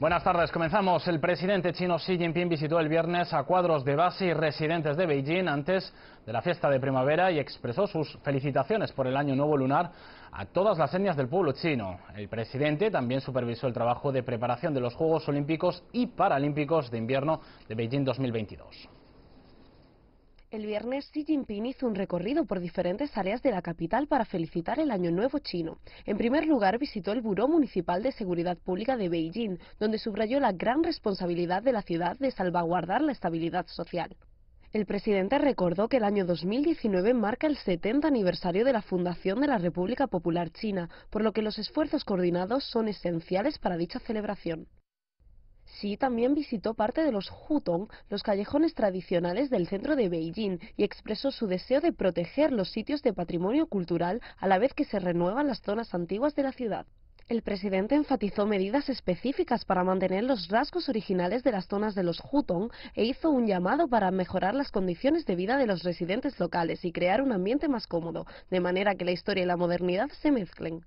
Buenas tardes, comenzamos. El presidente chino Xi Jinping visitó el viernes a cuadros de base y residentes de Beijing antes de la fiesta de primavera y expresó sus felicitaciones por el año nuevo lunar a todas las etnias del pueblo chino. El presidente también supervisó el trabajo de preparación de los Juegos Olímpicos y Paralímpicos de Invierno de Beijing 2022. El viernes Xi Jinping hizo un recorrido por diferentes áreas de la capital para felicitar el Año Nuevo chino. En primer lugar, visitó el Buró Municipal de Seguridad Pública de Beijing, donde subrayó la gran responsabilidad de la ciudad de salvaguardar la estabilidad social. El presidente recordó que el año 2019 marca el 70 aniversario de la fundación de la República Popular China, por lo que los esfuerzos coordinados son esenciales para dicha celebración. Xi también visitó parte de los hutong, los callejones tradicionales del centro de Beijing, y expresó su deseo de proteger los sitios de patrimonio cultural a la vez que se renuevan las zonas antiguas de la ciudad. El presidente enfatizó medidas específicas para mantener los rasgos originales de las zonas de los Hutong e hizo un llamado para mejorar las condiciones de vida de los residentes locales y crear un ambiente más cómodo, de manera que la historia y la modernidad se mezclen.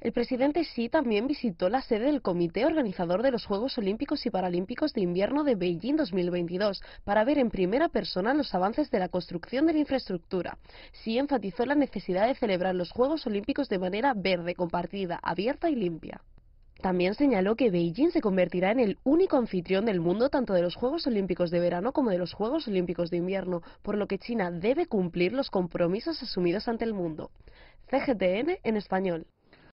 El presidente Xi también visitó la sede del comité organizador de los Juegos Olímpicos y Paralímpicos de Invierno de Beijing 2022 para ver en primera persona los avances de la construcción de la infraestructura. Xi enfatizó la necesidad de celebrar los Juegos Olímpicos de manera verde, compartida, abierta y limpia. También señaló que Beijing se convertirá en el único anfitrión del mundo tanto de los Juegos Olímpicos de verano como de los Juegos Olímpicos de invierno, por lo que China debe cumplir los compromisos asumidos ante el mundo. CGTN en español.